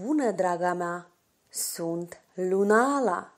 Bună, draga mea! Sunt Lunala!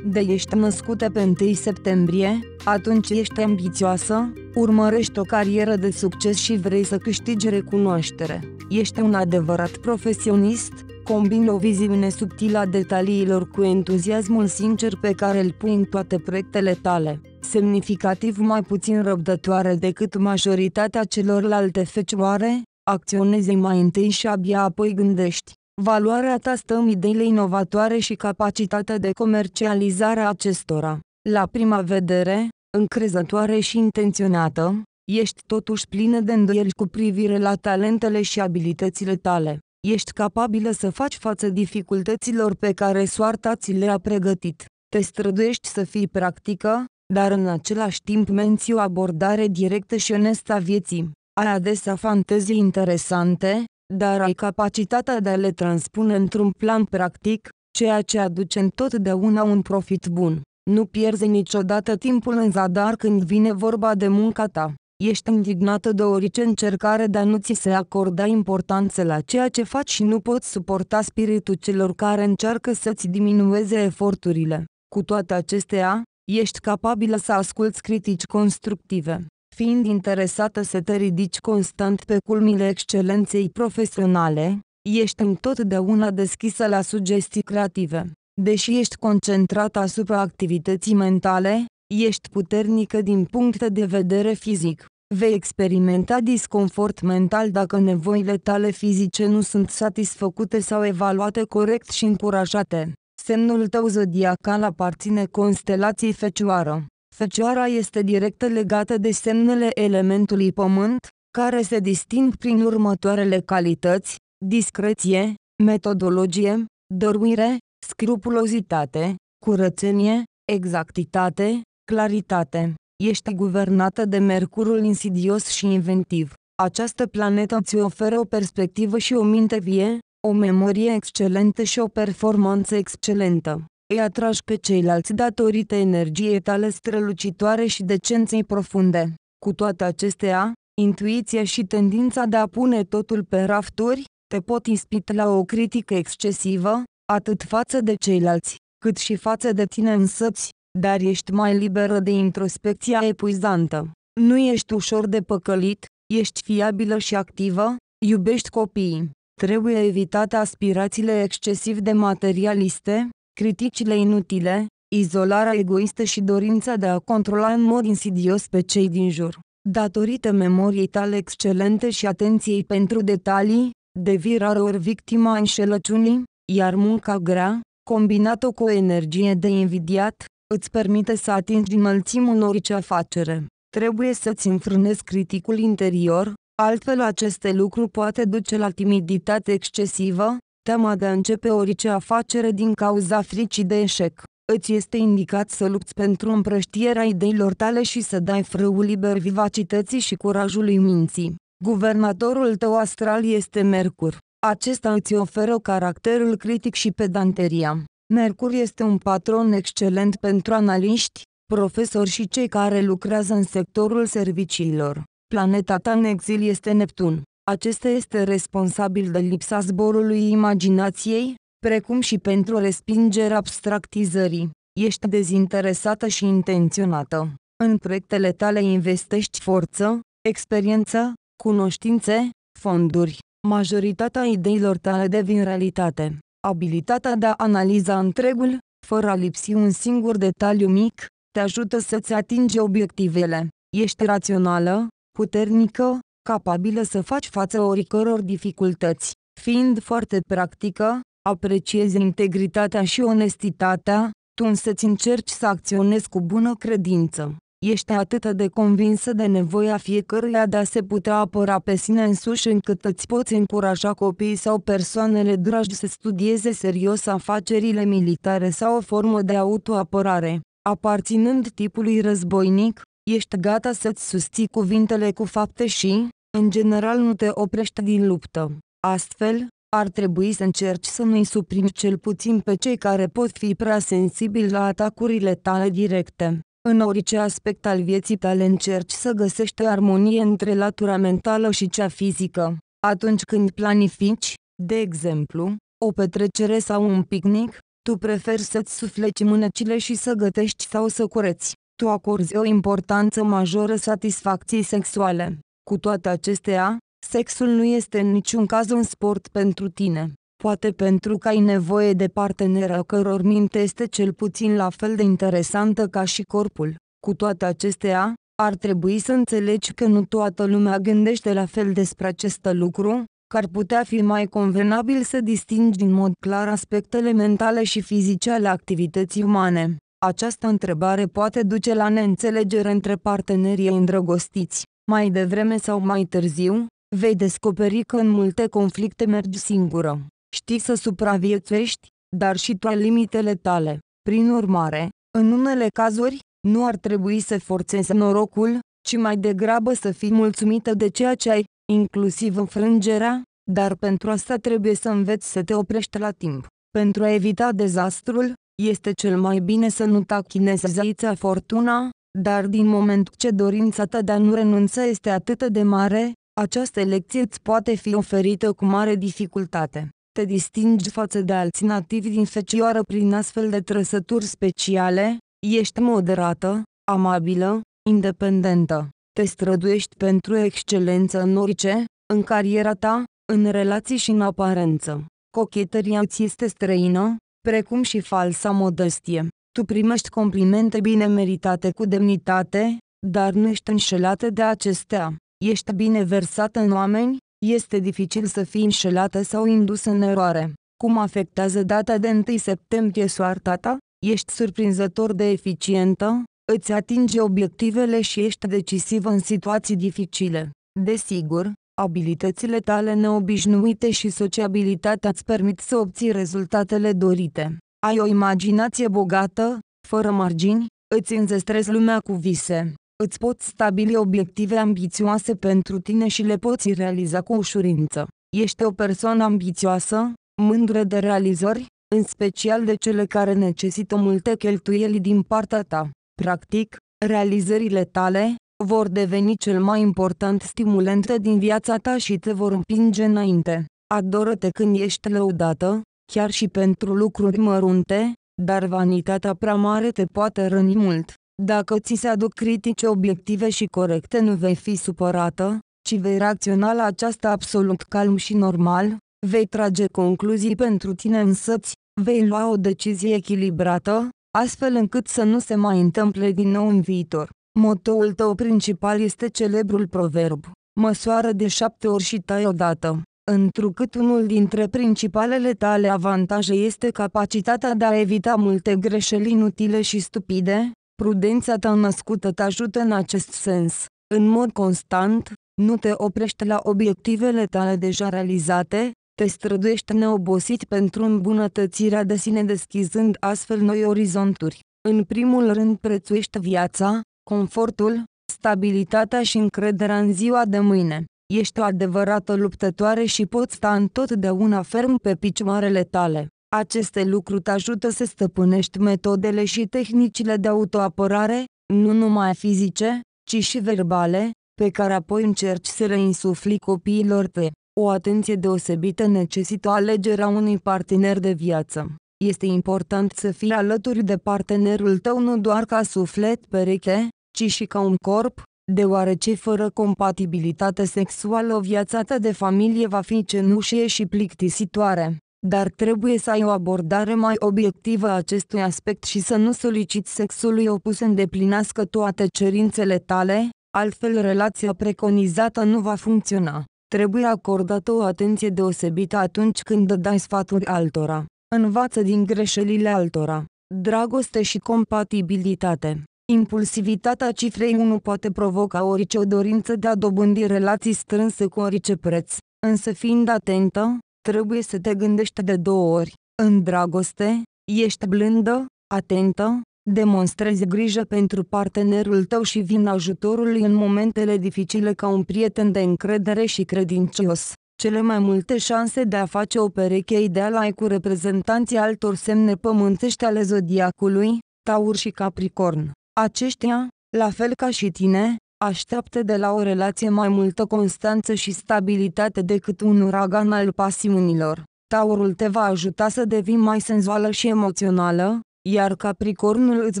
De ești născută pe 1 septembrie, atunci ești ambițioasă, urmărești o carieră de succes și vrei să câștigi recunoaștere. Ești un adevărat profesionist, combini o viziune subtilă a detaliilor cu entuziasmul sincer pe care îl pui în toate proiectele tale, semnificativ mai puțin răbdătoare decât majoritatea celorlalte fecioare, acționezi mai întâi și abia apoi gândești. Valoarea ta stă în ideile inovatoare și capacitatea de comercializare a acestora. La prima vedere, încrezătoare și intenționată, ești totuși plină de îndoieli cu privire la talentele și abilitățile tale. Ești capabilă să faci față dificultăților pe care soarta ți le-a pregătit. Te străduiești să fii practică, dar în același timp menții o abordare directă și onestă a vieții. Ai adesea fantezii interesante, dar ai capacitatea de a le transpune într-un plan practic, ceea ce aduce întotdeauna un profit bun. Nu pierzi niciodată timpul în zadar când vine vorba de munca ta. Ești indignată de orice încercare de a nu ți se acorda importanță la ceea ce faci și nu poți suporta spiritul celor care încearcă să-ți diminueze eforturile. Cu toate acestea, ești capabilă să asculți critici constructive fiind interesată să te ridici constant pe culmile excelenței profesionale, ești întotdeauna deschisă la sugestii creative. Deși ești concentrat asupra activității mentale, ești puternică din punct de vedere fizic. Vei experimenta disconfort mental dacă nevoile tale fizice nu sunt satisfăcute sau evaluate corect și încurajate. Semnul tău zodiacal aparține constelației fecioară. Fecioara este direct legată de semnele elementului pământ, care se disting prin următoarele calități, discreție, metodologie, dăruire, scrupulozitate, curățenie, exactitate, claritate. Ești guvernată de Mercurul insidios și inventiv. Această planetă îți oferă o perspectivă și o minte vie, o memorie excelentă și o performanță excelentă îi atragi pe ceilalți datorită energiei tale strălucitoare și decenței profunde. Cu toate acestea, intuiția și tendința de a pune totul pe rafturi, te pot ispit la o critică excesivă, atât față de ceilalți, cât și față de tine însăți, dar ești mai liberă de introspecția epuizantă. Nu ești ușor de păcălit, ești fiabilă și activă, iubești copiii. Trebuie evitate aspirațiile excesiv de materialiste, criticile inutile, izolarea egoistă și dorința de a controla în mod insidios pe cei din jur. Datorită memoriei tale excelente și atenției pentru detalii, devii ori victima înșelăciunii, iar munca grea, combinată cu o energie de invidiat, îți permite să atingi înălțimul în orice afacere. Trebuie să-ți înfrânezi criticul interior, altfel aceste lucruri poate duce la timiditate excesivă, Teama de a începe orice afacere din cauza fricii de eșec. Îți este indicat să lupți pentru împrăștierea ideilor tale și să dai frâul liber vivacității și curajului minții. Guvernatorul tău astral este Mercur. Acesta îți oferă caracterul critic și pedanteria. Mercur este un patron excelent pentru analiști, profesori și cei care lucrează în sectorul serviciilor. Planeta ta în exil este Neptun acesta este responsabil de lipsa zborului imaginației, precum și pentru respingerea abstractizării. Ești dezinteresată și intenționată. În proiectele tale investești forță, experiență, cunoștințe, fonduri. Majoritatea ideilor tale devin realitate. Abilitatea de a analiza întregul, fără a lipsi un singur detaliu mic, te ajută să-ți atingi obiectivele. Ești rațională, puternică, capabilă să faci față oricăror dificultăți, fiind foarte practică, apreciezi integritatea și onestitatea, tu însă-ți încerci să acționezi cu bună credință. Ești atât de convinsă de nevoia fiecăruia de a se putea apăra pe sine însuși încât îți poți încuraja copiii sau persoanele dragi să studieze serios afacerile militare sau o formă de autoapărare. Aparținând tipului războinic, ești gata să-ți susții cuvintele cu fapte și, în general nu te oprește din luptă. Astfel, ar trebui să încerci să nu-i suprimi cel puțin pe cei care pot fi prea sensibili la atacurile tale directe. În orice aspect al vieții tale încerci să găsești armonie între latura mentală și cea fizică. Atunci când planifici, de exemplu, o petrecere sau un picnic, tu preferi să-ți sufleci mânecile și să gătești sau să cureți. Tu acorzi o importanță majoră satisfacției sexuale. Cu toate acestea, sexul nu este în niciun caz un sport pentru tine. Poate pentru că ai nevoie de parteneră căror minte este cel puțin la fel de interesantă ca și corpul. Cu toate acestea, ar trebui să înțelegi că nu toată lumea gândește la fel despre acest lucru, că ar putea fi mai convenabil să distingi în mod clar aspectele mentale și fizice ale activității umane. Această întrebare poate duce la neînțelegere între partenerii îndrăgostiți mai devreme sau mai târziu, vei descoperi că în multe conflicte mergi singură. Știi să supraviețuiești, dar și tu ai limitele tale. Prin urmare, în unele cazuri, nu ar trebui să forțezi norocul, ci mai degrabă să fii mulțumită de ceea ce ai, inclusiv înfrângerea, dar pentru asta trebuie să înveți să te oprești la timp. Pentru a evita dezastrul, este cel mai bine să nu tachinezi zaița fortuna, dar din moment ce dorința ta de a nu renunța este atât de mare, această lecție îți poate fi oferită cu mare dificultate. Te distingi față de alții nativi din fecioară prin astfel de trăsături speciale, ești moderată, amabilă, independentă. Te străduiești pentru excelență în orice, în cariera ta, în relații și în aparență. Cochetăria ți este străină, precum și falsa modestie. Tu primești complimente bine meritate cu demnitate, dar nu ești înșelată de acestea. Ești bine versată în oameni, este dificil să fii înșelată sau indusă în eroare. Cum afectează data de 1 septembrie soarta ta? Ești surprinzător de eficientă, îți atinge obiectivele și ești decisivă în situații dificile. Desigur, abilitățile tale neobișnuite și sociabilitatea îți permit să obții rezultatele dorite. Ai o imaginație bogată, fără margini, îți înzestrezi lumea cu vise. Îți poți stabili obiective ambițioase pentru tine și le poți realiza cu ușurință. Ești o persoană ambițioasă, mândră de realizări, în special de cele care necesită multe cheltuieli din partea ta. Practic, realizările tale vor deveni cel mai important stimulent din viața ta și te vor împinge înainte. Adoră-te când ești lăudată, chiar și pentru lucruri mărunte, dar vanitatea prea mare te poate răni mult. Dacă ți se aduc critici obiective și corecte nu vei fi supărată, ci vei reacționa la aceasta absolut calm și normal, vei trage concluzii pentru tine însăți, vei lua o decizie echilibrată, astfel încât să nu se mai întâmple din nou în viitor. Motoul tău principal este celebrul proverb, măsoară de șapte ori și tai odată întrucât unul dintre principalele tale avantaje este capacitatea de a evita multe greșeli inutile și stupide, prudența ta născută te ajută în acest sens. În mod constant, nu te oprești la obiectivele tale deja realizate, te străduiești neobosit pentru îmbunătățirea de sine deschizând astfel noi orizonturi. În primul rând prețuiești viața, confortul, stabilitatea și încrederea în ziua de mâine. Ești o adevărată luptătoare și poți sta întotdeauna ferm pe picioarele tale. Aceste lucruri te ajută să stăpânești metodele și tehnicile de autoapărare, nu numai fizice, ci și verbale, pe care apoi încerci să le insufli copiilor tăi. O atenție deosebită necesită alegerea unui partener de viață. Este important să fii alături de partenerul tău nu doar ca suflet pereche, ci și ca un corp, deoarece fără compatibilitate sexuală viața ta de familie va fi cenușie și plictisitoare. Dar trebuie să ai o abordare mai obiectivă a acestui aspect și să nu soliciți sexului opus să îndeplinească toate cerințele tale, altfel relația preconizată nu va funcționa. Trebuie acordată o atenție deosebită atunci când dai sfaturi altora. Învață din greșelile altora. Dragoste și compatibilitate Impulsivitatea cifrei 1 poate provoca orice o dorință de a dobândi relații strânse cu orice preț, însă fiind atentă, trebuie să te gândești de două ori. În dragoste, ești blândă, atentă, demonstrezi grijă pentru partenerul tău și vin ajutorului în momentele dificile ca un prieten de încredere și credincios. Cele mai multe șanse de a face o pereche ideală ai cu reprezentanții altor semne pământești ale zodiacului, Taur și Capricorn. Aceștia, la fel ca și tine, așteaptă de la o relație mai multă constanță și stabilitate decât un uragan al pasiunilor. Taurul te va ajuta să devii mai senzuală și emoțională, iar Capricornul îți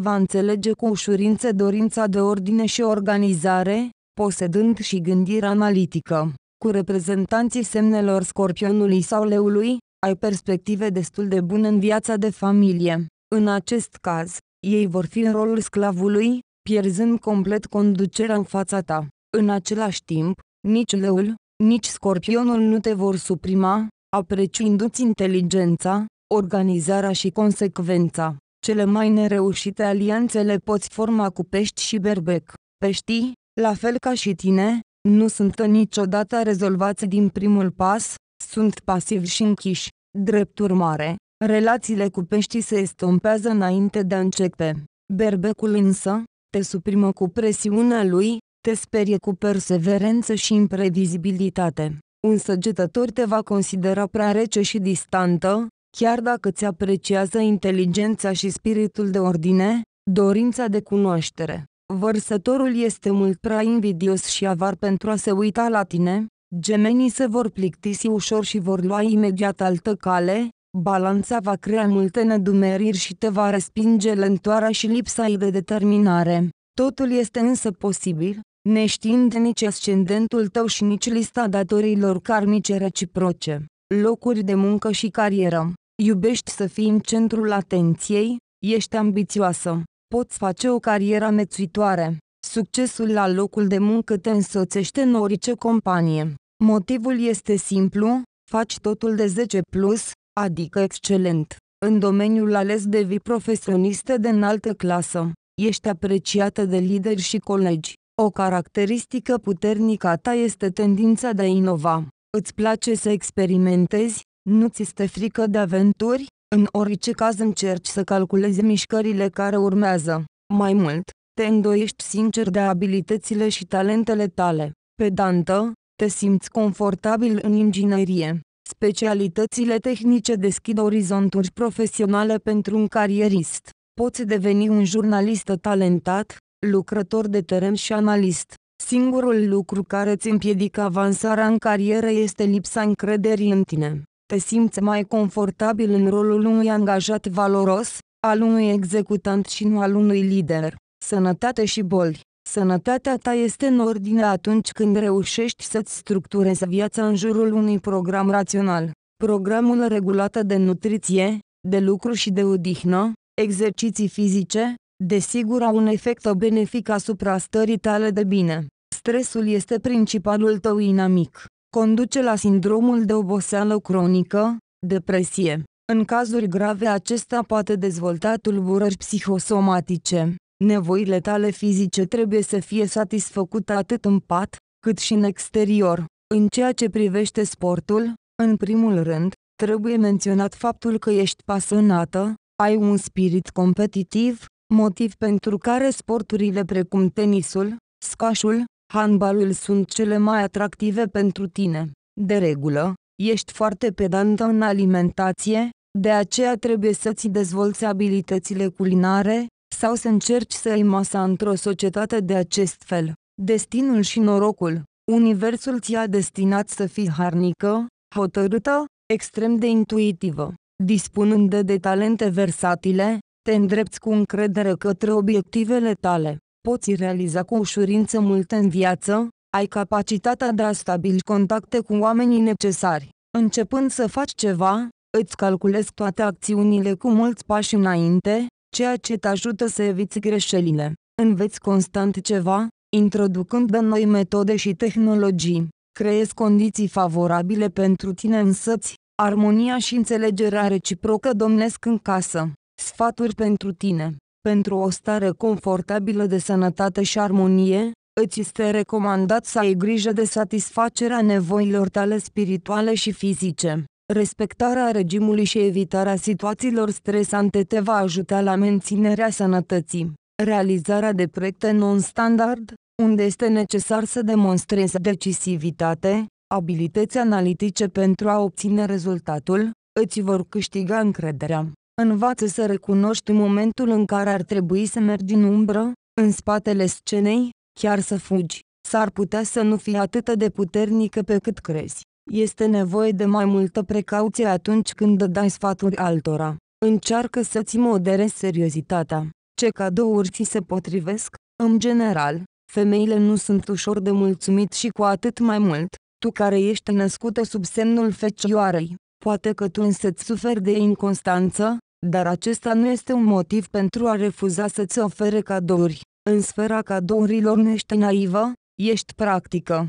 va înțelege cu ușurință dorința de ordine și organizare, posedând și gândire analitică. Cu reprezentanții semnelor scorpionului sau leului, ai perspective destul de bune în viața de familie. În acest caz, ei vor fi în rolul sclavului, pierzând complet conducerea în fața ta. În același timp, nici leul, nici scorpionul nu te vor suprima, apreciindu-ți inteligența, organizarea și consecvența. Cele mai nereușite alianțe le poți forma cu pești și berbec. Peștii, la fel ca și tine, nu sunt niciodată rezolvați din primul pas, sunt pasivi și închiși. Drept urmare, Relațiile cu peștii se estompează înainte de a începe. Berbecul însă, te suprimă cu presiunea lui, te sperie cu perseverență și imprevizibilitate. Un săgetător te va considera prea rece și distantă, chiar dacă ți apreciază inteligența și spiritul de ordine, dorința de cunoaștere. Vărsătorul este mult prea invidios și avar pentru a se uita la tine, gemenii se vor plictisi ușor și vor lua imediat altă cale, Balanța va crea multe nedumeriri și te va respinge lentoarea și lipsa ei de determinare. Totul este însă posibil, neștiind nici ascendentul tău și nici lista datorilor karmice reciproce, locuri de muncă și carieră. Iubești să fii în centrul atenției, ești ambițioasă, poți face o carieră mețuitoare. Succesul la locul de muncă te însoțește în orice companie. Motivul este simplu, faci totul de 10 plus, adică excelent, în domeniul ales devii profesionistă de înaltă clasă, ești apreciată de lideri și colegi. O caracteristică puternică a ta este tendința de a inova. Îți place să experimentezi, nu ți este frică de aventuri, în orice caz încerci să calculezi mișcările care urmează. Mai mult, te îndoiești sincer de abilitățile și talentele tale. Pedantă, te simți confortabil în inginerie. Specialitățile tehnice deschid orizonturi profesionale pentru un carierist. Poți deveni un jurnalist talentat, lucrător de teren și analist. Singurul lucru care îți împiedică avansarea în carieră este lipsa încrederii în tine. Te simți mai confortabil în rolul unui angajat valoros, al unui executant și nu al unui lider. Sănătate și boli Sănătatea ta este în ordine atunci când reușești să-ți structurezi viața în jurul unui program rațional. Programul regulat de nutriție, de lucru și de odihnă, exerciții fizice, desigur au un efect benefic asupra stării tale de bine. Stresul este principalul tău inamic. Conduce la sindromul de oboseală cronică, depresie. În cazuri grave acesta poate dezvolta tulburări psihosomatice. Nevoile tale fizice trebuie să fie satisfăcute atât în pat, cât și în exterior. În ceea ce privește sportul, în primul rând, trebuie menționat faptul că ești pasionată, ai un spirit competitiv, motiv pentru care sporturile precum tenisul, scașul, handbalul sunt cele mai atractive pentru tine. De regulă, ești foarte pedantă în alimentație, de aceea trebuie să-ți dezvolți abilitățile culinare, sau să încerci să îi masa într-o societate de acest fel. Destinul și norocul Universul ți-a destinat să fii harnică, hotărâtă, extrem de intuitivă. Dispunând de talente versatile, te îndrepți cu încredere către obiectivele tale. Poți realiza cu ușurință multe în viață, ai capacitatea de a stabili contacte cu oamenii necesari. Începând să faci ceva, îți calculezi toate acțiunile cu mulți pași înainte, ceea ce te ajută să eviți greșelile. Înveți constant ceva, introducând de noi metode și tehnologii. Creezi condiții favorabile pentru tine însăți, armonia și înțelegerea reciprocă domnesc în casă. Sfaturi pentru tine. Pentru o stare confortabilă de sănătate și armonie, îți este recomandat să ai grijă de satisfacerea nevoilor tale spirituale și fizice. Respectarea regimului și evitarea situațiilor stresante te va ajuta la menținerea sănătății. Realizarea de proiecte non-standard, unde este necesar să demonstrezi decisivitate, abilități analitice pentru a obține rezultatul, îți vor câștiga încrederea. Învață să recunoști momentul în care ar trebui să mergi în umbră, în spatele scenei, chiar să fugi. S-ar putea să nu fii atât de puternică pe cât crezi. Este nevoie de mai multă precauție atunci când dai sfaturi altora. Încearcă să-ți moderezi seriozitatea. Ce cadouri ți se potrivesc? În general, femeile nu sunt ușor de mulțumit și cu atât mai mult, tu care ești născută sub semnul fecioarei. Poate că tu însă-ți suferi de inconstanță, dar acesta nu este un motiv pentru a refuza să-ți ofere cadouri. În sfera cadourilor nu ești naivă, ești practică.